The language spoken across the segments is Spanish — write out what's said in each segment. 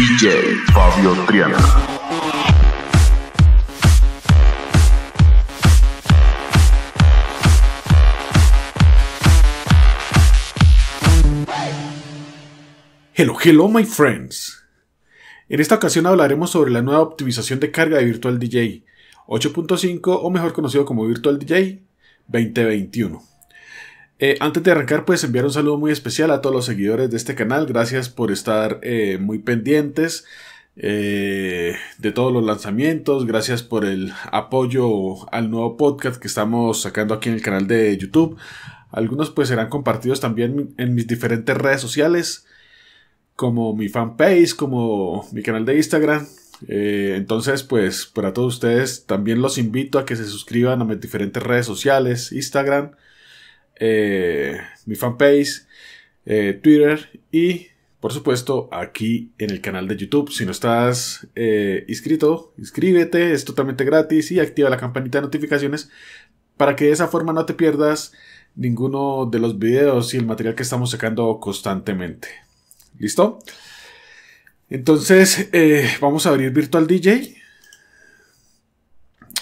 DJ Fabio Triana. Hello, hello my friends. En esta ocasión hablaremos sobre la nueva optimización de carga de Virtual DJ 8.5 o mejor conocido como Virtual DJ 2021. Eh, antes de arrancar, pues enviar un saludo muy especial a todos los seguidores de este canal. Gracias por estar eh, muy pendientes eh, de todos los lanzamientos. Gracias por el apoyo al nuevo podcast que estamos sacando aquí en el canal de YouTube. Algunos pues serán compartidos también en mis diferentes redes sociales, como mi fanpage, como mi canal de Instagram, entonces, pues para todos ustedes también los invito a que se suscriban a mis diferentes redes sociales, Instagram, eh, mi fanpage, eh, Twitter y por supuesto aquí en el canal de YouTube. Si no estás eh, inscrito, inscríbete, es totalmente gratis y activa la campanita de notificaciones para que de esa forma no te pierdas ninguno de los videos y el material que estamos sacando constantemente. ¿Listo? Entonces vamos a abrir Virtual DJ.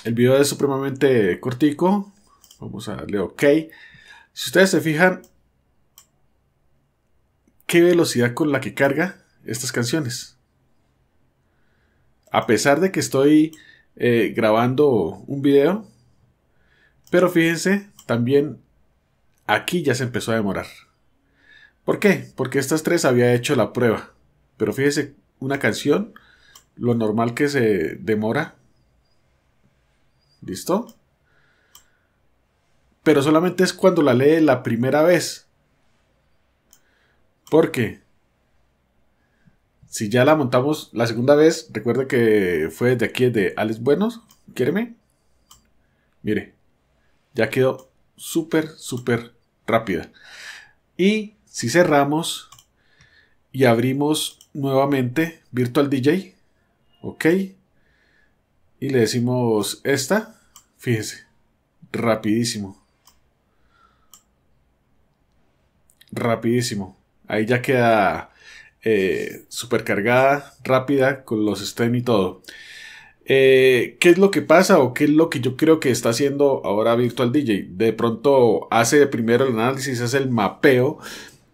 El video es supremamente cortico. Vamos a darle OK. Si ustedes se fijan, qué velocidad con la que carga estas canciones. A pesar de que estoy eh, grabando un video, pero fíjense, también aquí ya se empezó a demorar. ¿Por qué? Porque estas tres había hecho la prueba. Pero fíjense, una canción, lo normal que se demora. ¿Listo? pero solamente es cuando la lee la primera vez. Porque si ya la montamos la segunda vez, recuerda que fue de aquí de Alex Buenos, quiéreme. Mire, ya quedó súper, súper rápida. Y si cerramos y abrimos nuevamente Virtual DJ, ok, y le decimos esta, Fíjense. rapidísimo. rapidísimo. Ahí ya queda eh, supercargada, rápida, con los stem y todo. Eh, ¿Qué es lo que pasa o qué es lo que yo creo que está haciendo ahora Virtual DJ? De pronto hace primero el análisis, hace el mapeo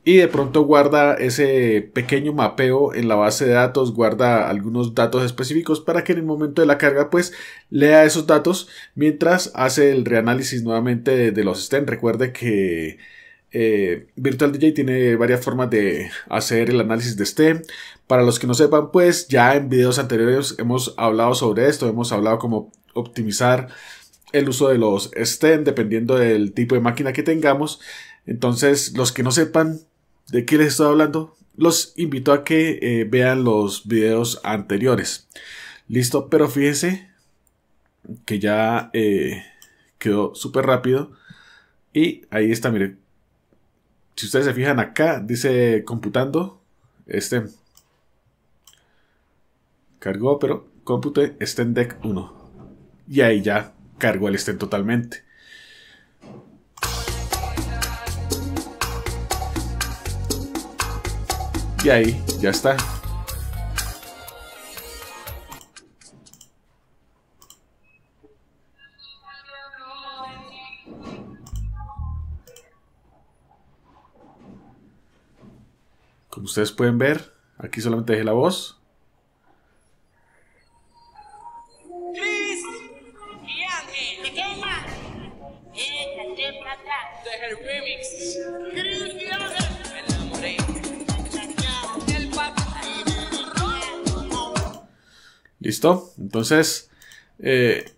y de pronto guarda ese pequeño mapeo en la base de datos, guarda algunos datos específicos para que en el momento de la carga pues lea esos datos mientras hace el reanálisis nuevamente de, de los STEM. Recuerde que eh, Virtual DJ tiene varias formas de hacer el análisis de STEM. Para los que no sepan, pues ya en videos anteriores hemos hablado sobre esto, hemos hablado cómo optimizar el uso de los STEM dependiendo del tipo de máquina que tengamos. Entonces, los que no sepan de qué les estoy hablando, los invito a que eh, vean los videos anteriores. Listo, pero fíjense que ya eh, quedó súper rápido. Y ahí está, miren, si ustedes se fijan acá, dice computando, este cargó, pero compute Sten Deck 1. Y ahí ya cargó el Stem totalmente. Y ahí ya está. ustedes pueden ver, aquí solamente dejé la voz. Listo, entonces, eh,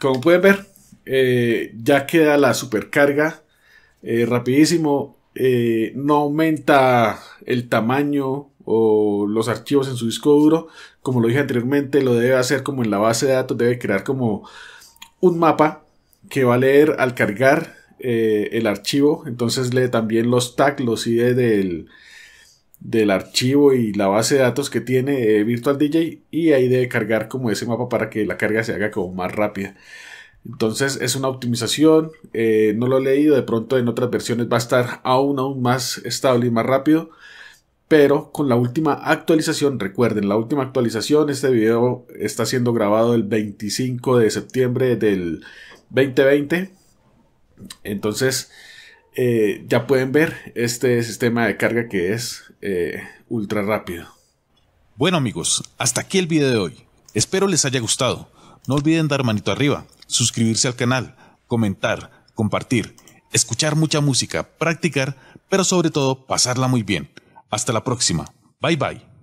como pueden ver, eh, ya queda la supercarga. Eh, rapidísimo, eh, no aumenta el tamaño o los archivos en su disco duro. Como lo dije anteriormente, lo debe hacer como en la base de datos, debe crear como un mapa que va a leer al cargar eh, el archivo. Entonces lee también los tags, los ID del, del archivo y la base de datos que tiene eh, Virtual DJ y ahí debe cargar como ese mapa para que la carga se haga como más rápida. Entonces es una optimización, eh, no lo he leído, de pronto en otras versiones va a estar aún, aún más estable y más rápido. Pero con la última actualización, recuerden, la última actualización, este video está siendo grabado el 25 de septiembre del 2020. Entonces, eh, ya pueden ver este sistema de carga que es eh, ultra rápido. Bueno amigos, hasta aquí el video de hoy. Espero les haya gustado. No olviden dar manito arriba suscribirse al canal, comentar, compartir, escuchar mucha música, practicar, pero sobre todo pasarla muy bien. Hasta la próxima. Bye bye.